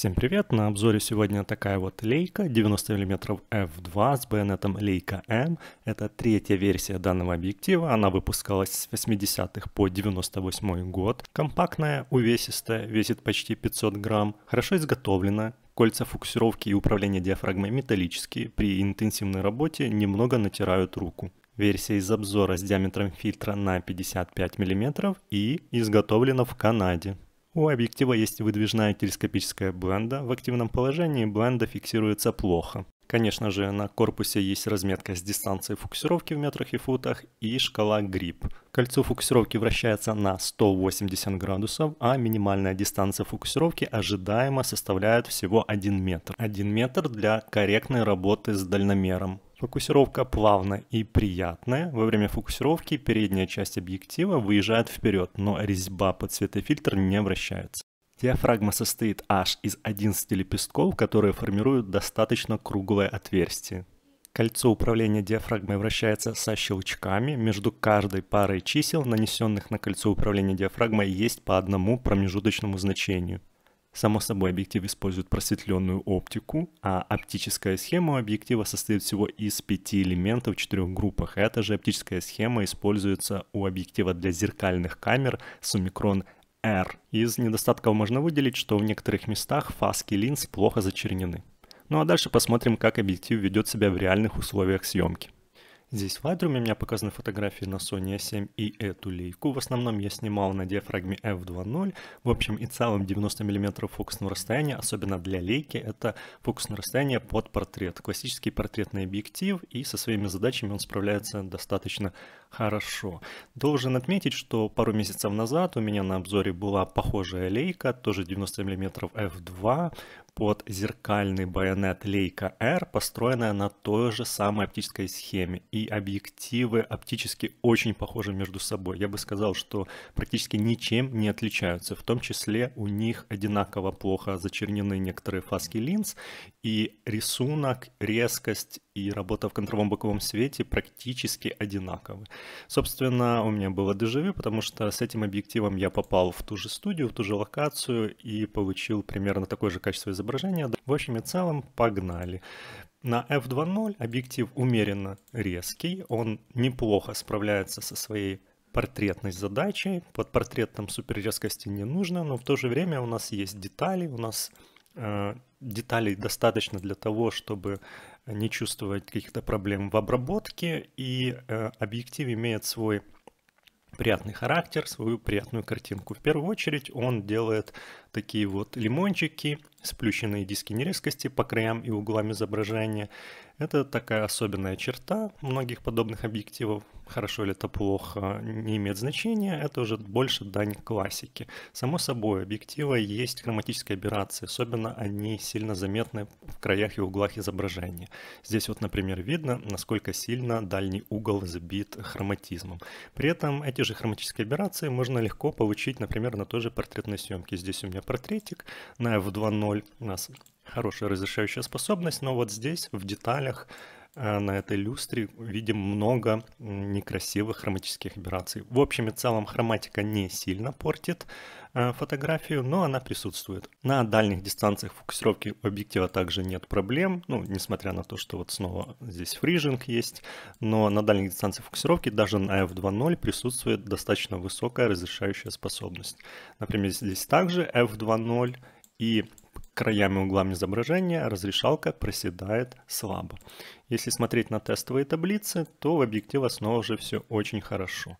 Всем привет! На обзоре сегодня такая вот лейка 90 мм f2 с байонетом лейка M. Это третья версия данного объектива, она выпускалась с 80-х по 98 год. Компактная, увесистая, весит почти 500 грамм, хорошо изготовлена, Кольца фокусировки и управления диафрагмой металлические, при интенсивной работе немного натирают руку. Версия из обзора с диаметром фильтра на 55 мм и изготовлена в Канаде. У объектива есть выдвижная телескопическая бленда. В активном положении бленда фиксируется плохо. Конечно же, на корпусе есть разметка с дистанцией фокусировки в метрах и футах и шкала грипп. Кольцо фокусировки вращается на 180 градусов, а минимальная дистанция фокусировки ожидаемо составляет всего 1 метр. 1 метр для корректной работы с дальномером. Фокусировка плавная и приятная. Во время фокусировки передняя часть объектива выезжает вперед, но резьба под светофильтр не вращается. Диафрагма состоит аж из 11 лепестков, которые формируют достаточно круглое отверстие. Кольцо управления диафрагмой вращается со щелчками. Между каждой парой чисел, нанесенных на кольцо управления диафрагмой, есть по одному промежуточному значению. Само собой, объектив использует просветленную оптику, а оптическая схема объектива состоит всего из пяти элементов в четырех группах. Эта же оптическая схема используется у объектива для зеркальных камер Summicron R. Из недостатков можно выделить, что в некоторых местах фаски линз плохо зачернены. Ну а дальше посмотрим, как объектив ведет себя в реальных условиях съемки. Здесь в Lightroom у меня показаны фотографии на Sony A7 и эту лейку. В основном я снимал на диафрагме f2.0. В общем и целом 90 мм фокусного расстояния, особенно для лейки, это фокусное расстояние под портрет. Классический портретный объектив и со своими задачами он справляется достаточно хорошо. Должен отметить, что пару месяцев назад у меня на обзоре была похожая лейка, тоже 90 мм f2 под зеркальный байонет Leica R, построенная на той же самой оптической схеме. И объективы оптически очень похожи между собой. Я бы сказал, что практически ничем не отличаются. В том числе у них одинаково плохо зачернены некоторые фаски линз. И рисунок, резкость и работа в контрабомбоковом свете практически одинаковы. Собственно, у меня было дежавю, потому что с этим объективом я попал в ту же студию, в ту же локацию и получил примерно такое же качество изображения. В общем и целом, погнали. На f2.0 объектив умеренно резкий, он неплохо справляется со своей портретной задачей. Под портретом там суперрезкости не нужно, но в то же время у нас есть детали, у нас Э, деталей достаточно для того, чтобы не чувствовать каких-то проблем в обработке, и э, объектив имеет свой приятный характер, свою приятную картинку. В первую очередь он делает такие вот лимончики, сплющенные диски нерезкости по краям и углам изображения, это такая особенная черта многих подобных объективов. Хорошо ли это плохо не имеет значения, это уже больше дань классике. Само собой, объектива есть хроматические аберрации, особенно они сильно заметны в краях и углах изображения. Здесь вот, например, видно, насколько сильно дальний угол забит хроматизмом. При этом эти же хроматические аберрации можно легко получить, например, на той же портретной съемке. Здесь у меня портретик на f2.0 у нас хорошая разрешающая способность, но вот здесь в деталях э, на этой люстре видим много некрасивых хроматических операций. В общем и целом хроматика не сильно портит э, фотографию, но она присутствует. На дальних дистанциях фокусировки объектива также нет проблем, ну, несмотря на то, что вот снова здесь фрижинг есть, но на дальних дистанциях фокусировки даже на f2.0 присутствует достаточно высокая разрешающая способность. Например, здесь также f2.0 и краями углами изображения а разрешалка проседает слабо. Если смотреть на тестовые таблицы, то в объективе снова же все очень хорошо.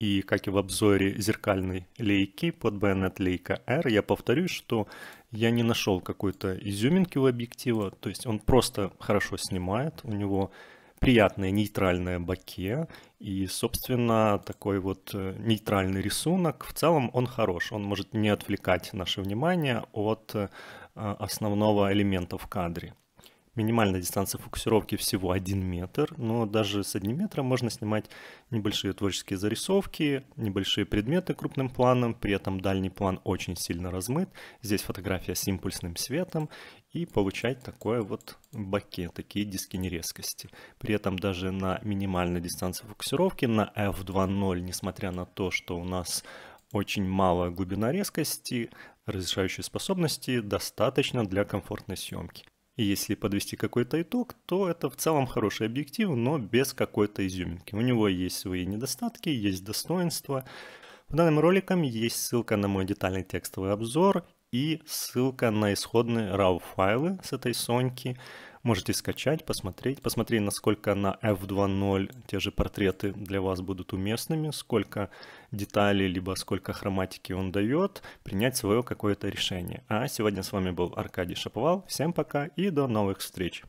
И как и в обзоре зеркальной лейки под байонет лейка R, я повторюсь, что я не нашел какой-то изюминки у объектива, то есть он просто хорошо снимает, у него приятное нейтральное боке. И, собственно, такой вот э, нейтральный рисунок, в целом он хорош. Он может не отвлекать наше внимание от э, основного элемента в кадре. Минимальная дистанция фокусировки всего 1 метр, но даже с 1 метра можно снимать небольшие творческие зарисовки, небольшие предметы крупным планом, при этом дальний план очень сильно размыт. Здесь фотография с импульсным светом и получать такое вот баке, такие диски нерезкости. При этом даже на минимальной дистанции фокусировки, на f2.0, несмотря на то, что у нас очень малая глубина резкости, разрешающей способности достаточно для комфортной съемки. И если подвести какой-то итог, то это в целом хороший объектив, но без какой-то изюминки. У него есть свои недостатки, есть достоинства. По данным роликам есть ссылка на мой детальный текстовый обзор и ссылка на исходные RAW файлы с этой Соньки. Можете скачать, посмотреть, посмотреть, насколько на f2.0 те же портреты для вас будут уместными, сколько деталей, либо сколько хроматики он дает, принять свое какое-то решение. А сегодня с вами был Аркадий Шаповал. Всем пока и до новых встреч!